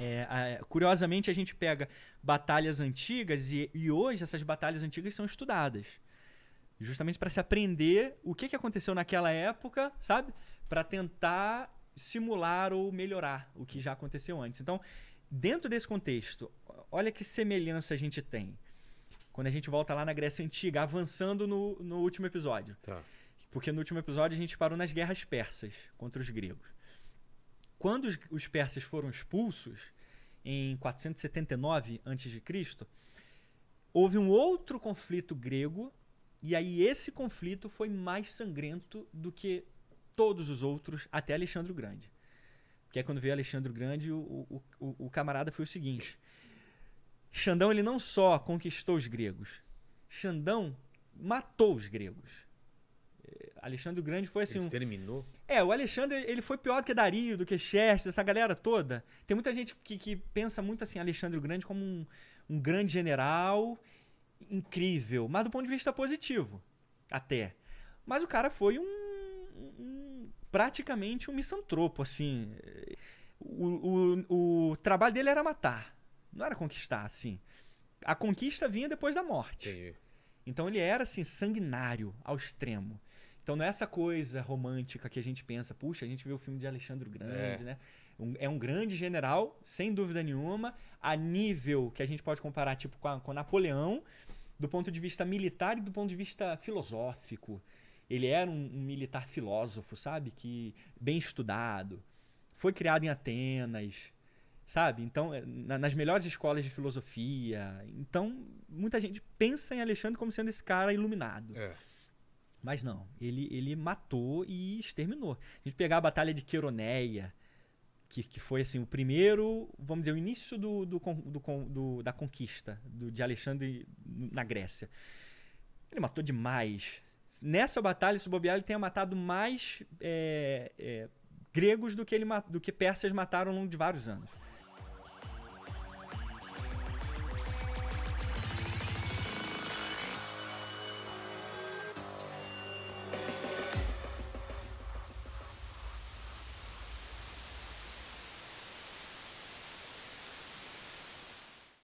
É, curiosamente, a gente pega batalhas antigas e, e hoje essas batalhas antigas são estudadas. Justamente para se aprender o que, que aconteceu naquela época, sabe? Para tentar simular ou melhorar o que já aconteceu antes. Então, dentro desse contexto, olha que semelhança a gente tem. Quando a gente volta lá na Grécia Antiga, avançando no, no último episódio. Tá. Porque no último episódio a gente parou nas guerras persas contra os gregos. Quando os, os persas foram expulsos, em 479 a.C., houve um outro conflito grego, e aí esse conflito foi mais sangrento do que todos os outros até Alexandre o Grande. Que é quando veio Alexandre o Grande, o, o, o, camarada foi o seguinte: Xandão ele não só conquistou os gregos, Xandão matou os gregos. Alexandre o Grande foi assim. Ele um... terminou? É, o Alexandre ele foi pior do que Dario, do que Chester, essa galera toda. Tem muita gente que, que pensa muito assim, Alexandre o Grande como um, um grande general incrível, mas do ponto de vista positivo, até. Mas o cara foi um, um praticamente um misantropo, assim. O, o, o trabalho dele era matar, não era conquistar, assim. A conquista vinha depois da morte. Entendi. Então ele era assim sanguinário ao extremo. Então não é essa coisa romântica que a gente pensa, puxa, a gente vê o filme de Alexandre Grande, é. né? Um, é um grande general, sem dúvida nenhuma, a nível que a gente pode comparar tipo com, a, com Napoleão, do ponto de vista militar e do ponto de vista filosófico. Ele era um, um militar filósofo, sabe? Que bem estudado, foi criado em Atenas, sabe? Então, é, na, nas melhores escolas de filosofia. Então, muita gente pensa em Alexandre como sendo esse cara iluminado. É. Mas não, ele, ele matou e exterminou. Se a gente pegar a Batalha de Queroneia, que, que foi assim o primeiro, vamos dizer, o início do, do, do, do da conquista do, de Alexandre na Grécia. Ele matou demais. Nessa batalha, se bobear, ele tenha matado mais é, é, gregos do que, ele, do que persas mataram ao longo de vários anos.